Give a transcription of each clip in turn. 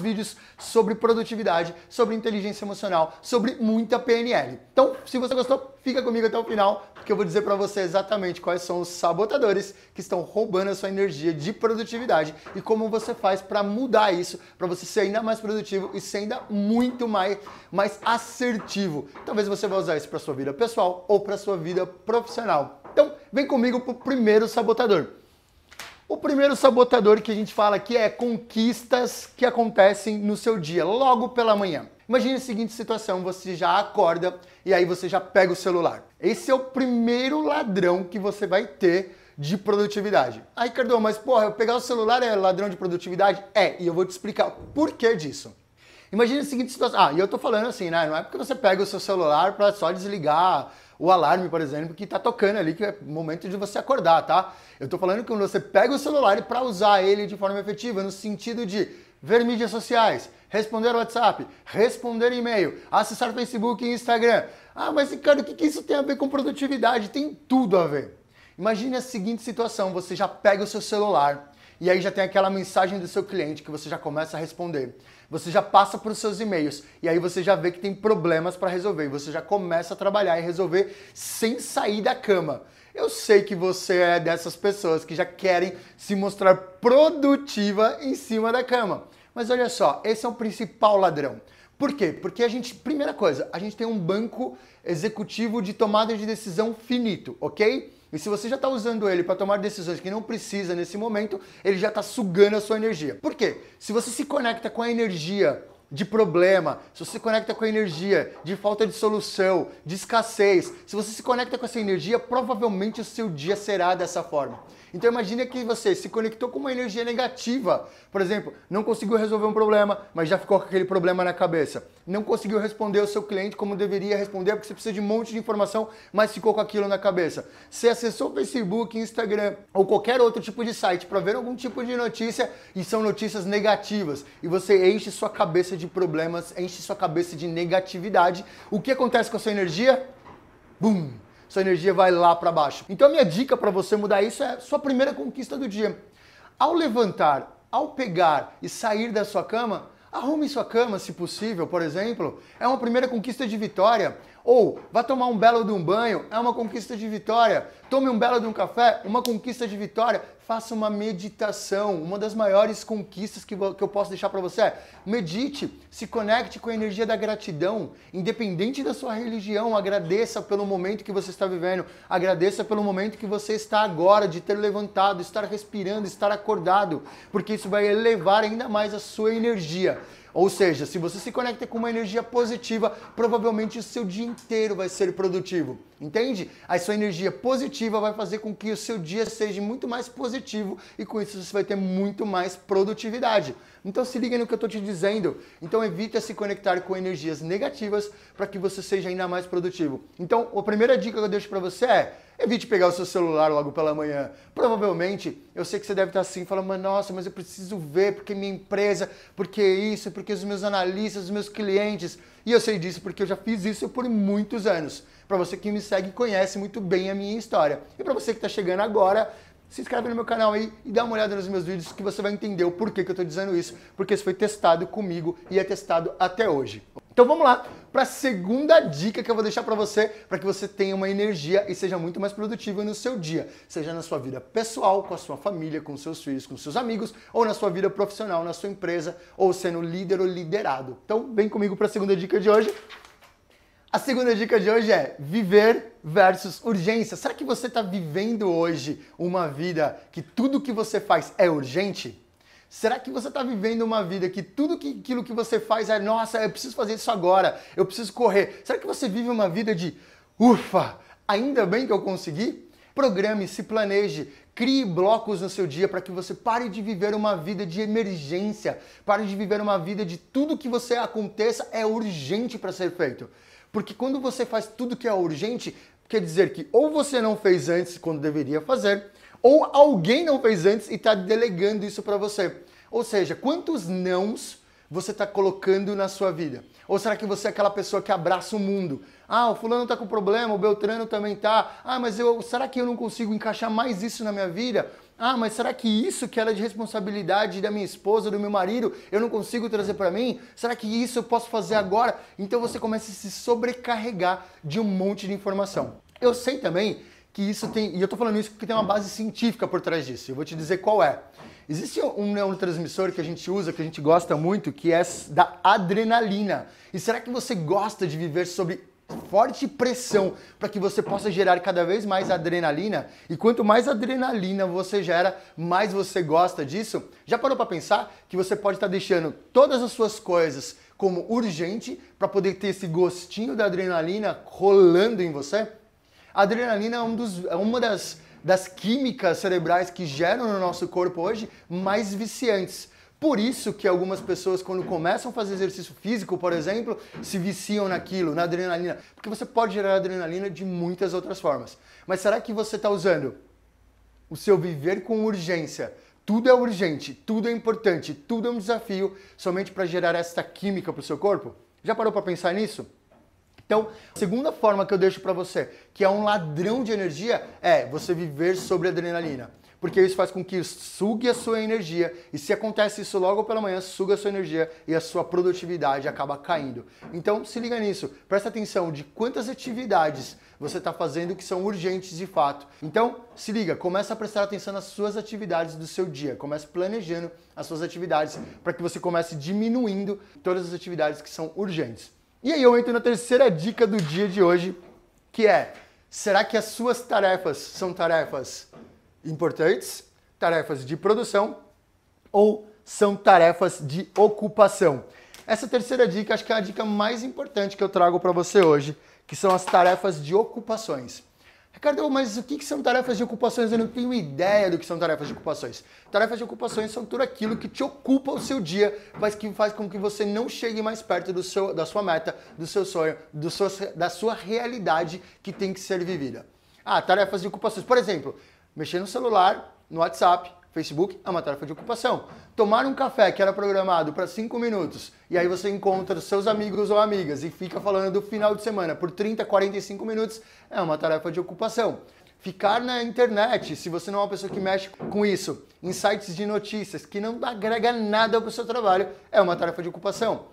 vídeos sobre produtividade, sobre inteligência emocional, sobre muita PNL. Então, se você gostou, fica comigo até o final, porque eu vou dizer para você exatamente quais são os sabotadores que estão roubando a sua energia de produtividade e como você faz para mudar isso, para você ser ainda mais produtivo e ser ainda muito mais, mais assertivo. Talvez você vá usar isso para sua vida pessoal ou para sua vida profissional. Então, vem comigo pro primeiro sabotador. O primeiro sabotador que a gente fala aqui é conquistas que acontecem no seu dia, logo pela manhã. Imagine a seguinte situação: você já acorda e aí você já pega o celular. Esse é o primeiro ladrão que você vai ter de produtividade. Aí, Cardô, mas porra, eu pegar o celular é ladrão de produtividade? É, e eu vou te explicar o porquê disso. Imagina a seguinte situação. Ah, e eu tô falando assim, né? Não é porque você pega o seu celular para só desligar o alarme, por exemplo, que está tocando ali, que é momento de você acordar, tá? Eu estou falando que você pega o celular para usar ele de forma efetiva, no sentido de ver mídias sociais, responder WhatsApp, responder e-mail, acessar Facebook e Instagram. Ah, mas cara, o que, que isso tem a ver com produtividade? Tem tudo a ver. Imagine a seguinte situação: você já pega o seu celular e aí já tem aquela mensagem do seu cliente que você já começa a responder. Você já passa para os seus e-mails e aí você já vê que tem problemas para resolver. você já começa a trabalhar e resolver sem sair da cama. Eu sei que você é dessas pessoas que já querem se mostrar produtiva em cima da cama. Mas olha só, esse é o principal ladrão. Por quê? Porque a gente, primeira coisa, a gente tem um banco executivo de tomada de decisão finito, ok? E se você já está usando ele para tomar decisões que não precisa nesse momento, ele já está sugando a sua energia. Por quê? Se você se conecta com a energia de problema, se você se conecta com a energia de falta de solução, de escassez, se você se conecta com essa energia, provavelmente o seu dia será dessa forma. Então imagine que você se conectou com uma energia negativa, por exemplo, não conseguiu resolver um problema, mas já ficou com aquele problema na cabeça. Não conseguiu responder o seu cliente como deveria responder, porque você precisa de um monte de informação, mas ficou com aquilo na cabeça. Você acessou o Facebook, Instagram ou qualquer outro tipo de site para ver algum tipo de notícia e são notícias negativas e você enche sua cabeça de problemas, enche sua cabeça de negatividade. O que acontece com a sua energia? Bum! Sua energia vai lá para baixo. Então a minha dica para você mudar isso é sua primeira conquista do dia. Ao levantar, ao pegar e sair da sua cama, Arrume sua cama, se possível, por exemplo. É uma primeira conquista de vitória. Ou vá tomar um belo de um banho, é uma conquista de vitória. Tome um belo de um café, uma conquista de vitória. Faça uma meditação, uma das maiores conquistas que, que eu posso deixar para você. É, medite, se conecte com a energia da gratidão, independente da sua religião. Agradeça pelo momento que você está vivendo, agradeça pelo momento que você está agora, de ter levantado, estar respirando, estar acordado, porque isso vai elevar ainda mais a sua energia. Ou seja, se você se conecta com uma energia positiva, provavelmente o seu dia inteiro vai ser produtivo. Entende? A sua energia positiva vai fazer com que o seu dia seja muito mais positivo e com isso você vai ter muito mais produtividade. Então se liga no que eu estou te dizendo. Então evita se conectar com energias negativas para que você seja ainda mais produtivo. Então a primeira dica que eu deixo para você é evite pegar o seu celular logo pela manhã. Provavelmente, eu sei que você deve estar tá assim, falando, mas nossa, mas eu preciso ver porque minha empresa, porque isso, porque os meus analistas, os meus clientes. E eu sei disso porque eu já fiz isso por muitos anos. Para você que me segue, conhece muito bem a minha história. E para você que está chegando agora, se inscreve no meu canal aí e dá uma olhada nos meus vídeos que você vai entender o porquê que eu estou dizendo isso, porque isso foi testado comigo e é testado até hoje. Então vamos lá para a segunda dica que eu vou deixar para você, para que você tenha uma energia e seja muito mais produtivo no seu dia, seja na sua vida pessoal, com a sua família, com seus filhos, com seus amigos, ou na sua vida profissional, na sua empresa, ou sendo líder ou liderado. Então vem comigo para a segunda dica de hoje. A segunda dica de hoje é viver versus urgência. Será que você está vivendo hoje uma vida que tudo que você faz é urgente? Será que você está vivendo uma vida que tudo que, aquilo que você faz é nossa, eu preciso fazer isso agora, eu preciso correr? Será que você vive uma vida de ufa, ainda bem que eu consegui? Programe, se planeje, crie blocos no seu dia para que você pare de viver uma vida de emergência, pare de viver uma vida de tudo que você aconteça é urgente para ser feito. Porque quando você faz tudo que é urgente, quer dizer que ou você não fez antes quando deveria fazer, ou alguém não fez antes e está delegando isso para você. Ou seja, quantos nãos você está colocando na sua vida? Ou será que você é aquela pessoa que abraça o mundo? Ah, o fulano está com problema, o Beltrano também está. Ah, mas eu, será que eu não consigo encaixar mais isso na minha vida? Ah, mas será que isso que era de responsabilidade da minha esposa, do meu marido, eu não consigo trazer para mim? Será que isso eu posso fazer agora? Então você começa a se sobrecarregar de um monte de informação. Eu sei também que isso tem. E eu estou falando isso porque tem uma base científica por trás disso. Eu vou te dizer qual é. Existe um neurotransmissor que a gente usa, que a gente gosta muito, que é da adrenalina. E será que você gosta de viver sob forte pressão para que você possa gerar cada vez mais adrenalina? E quanto mais adrenalina você gera, mais você gosta disso? Já parou para pensar que você pode estar tá deixando todas as suas coisas como urgente para poder ter esse gostinho da adrenalina rolando em você? A adrenalina é, um dos, é uma das, das químicas cerebrais que geram no nosso corpo hoje mais viciantes. Por isso que algumas pessoas, quando começam a fazer exercício físico, por exemplo, se viciam naquilo, na adrenalina. Porque você pode gerar adrenalina de muitas outras formas. Mas será que você está usando o seu viver com urgência? Tudo é urgente, tudo é importante, tudo é um desafio, somente para gerar esta química para o seu corpo? Já parou para pensar nisso? Então, a segunda forma que eu deixo para você, que é um ladrão de energia, é você viver sobre adrenalina. Porque isso faz com que sugue a sua energia, e se acontece isso logo pela manhã, suga a sua energia e a sua produtividade acaba caindo. Então, se liga nisso, presta atenção de quantas atividades você está fazendo que são urgentes de fato. Então, se liga, começa a prestar atenção nas suas atividades do seu dia, comece planejando as suas atividades para que você comece diminuindo todas as atividades que são urgentes. E aí eu entro na terceira dica do dia de hoje, que é: será que as suas tarefas são tarefas importantes, tarefas de produção ou são tarefas de ocupação? Essa terceira dica acho que é a dica mais importante que eu trago para você hoje, que são as tarefas de ocupações. Ricardo, mas o que são tarefas de ocupações? Eu não tenho ideia do que são tarefas de ocupações. Tarefas de ocupações são tudo aquilo que te ocupa o seu dia, mas que faz com que você não chegue mais perto do seu, da sua meta, do seu sonho, do seu, da sua realidade que tem que ser vivida. Ah, tarefas de ocupações. Por exemplo, mexer no celular, no WhatsApp, Facebook é uma tarefa de ocupação. Tomar um café que era programado para 5 minutos e aí você encontra seus amigos ou amigas e fica falando do final de semana por 30, 45 minutos é uma tarefa de ocupação. Ficar na internet, se você não é uma pessoa que mexe com isso, em sites de notícias que não agrega nada para o seu trabalho, é uma tarefa de ocupação.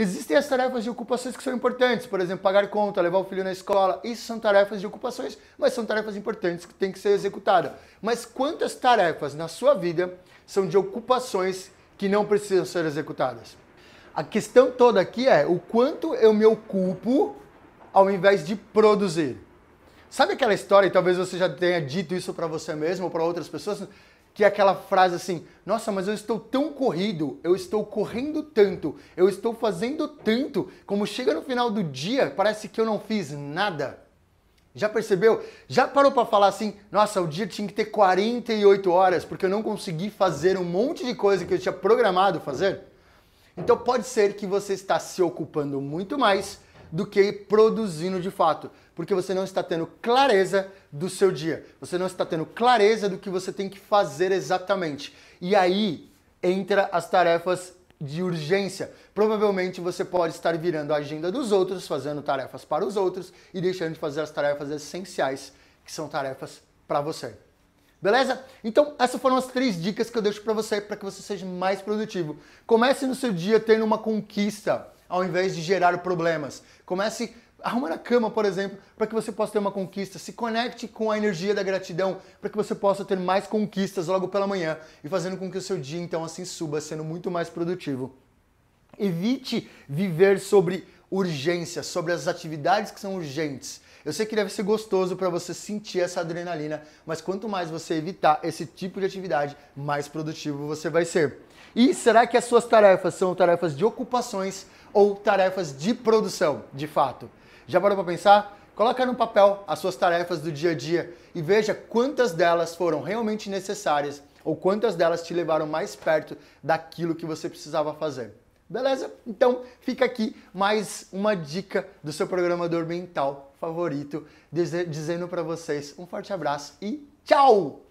Existem as tarefas de ocupações que são importantes, por exemplo, pagar conta, levar o filho na escola. Isso são tarefas de ocupações, mas são tarefas importantes que têm que ser executadas. Mas quantas tarefas na sua vida são de ocupações que não precisam ser executadas? A questão toda aqui é o quanto eu me ocupo ao invés de produzir. Sabe aquela história, e talvez você já tenha dito isso para você mesmo ou para outras pessoas, que é aquela frase assim: nossa, mas eu estou tão corrido, eu estou correndo tanto, eu estou fazendo tanto, como chega no final do dia, parece que eu não fiz nada. Já percebeu? Já parou para falar assim: nossa, o dia tinha que ter 48 horas, porque eu não consegui fazer um monte de coisa que eu tinha programado fazer? Então pode ser que você está se ocupando muito mais do que produzindo de fato, porque você não está tendo clareza do seu dia, você não está tendo clareza do que você tem que fazer exatamente. E aí entra as tarefas de urgência. Provavelmente você pode estar virando a agenda dos outros, fazendo tarefas para os outros e deixando de fazer as tarefas essenciais, que são tarefas para você. Beleza? Então, essas foram as três dicas que eu deixo para você para que você seja mais produtivo. Comece no seu dia tendo uma conquista ao invés de gerar problemas. Comece arrumar a cama, por exemplo, para que você possa ter uma conquista. Se conecte com a energia da gratidão para que você possa ter mais conquistas logo pela manhã e fazendo com que o seu dia então assim suba, sendo muito mais produtivo. Evite viver sobre urgência, sobre as atividades que são urgentes. Eu sei que deve ser gostoso para você sentir essa adrenalina, mas quanto mais você evitar esse tipo de atividade, mais produtivo você vai ser. E será que as suas tarefas são tarefas de ocupações ou tarefas de produção, de fato. Já parou para pensar? Coloca no papel as suas tarefas do dia a dia e veja quantas delas foram realmente necessárias ou quantas delas te levaram mais perto daquilo que você precisava fazer. Beleza? Então fica aqui mais uma dica do seu programador mental favorito, dizendo para vocês um forte abraço e tchau!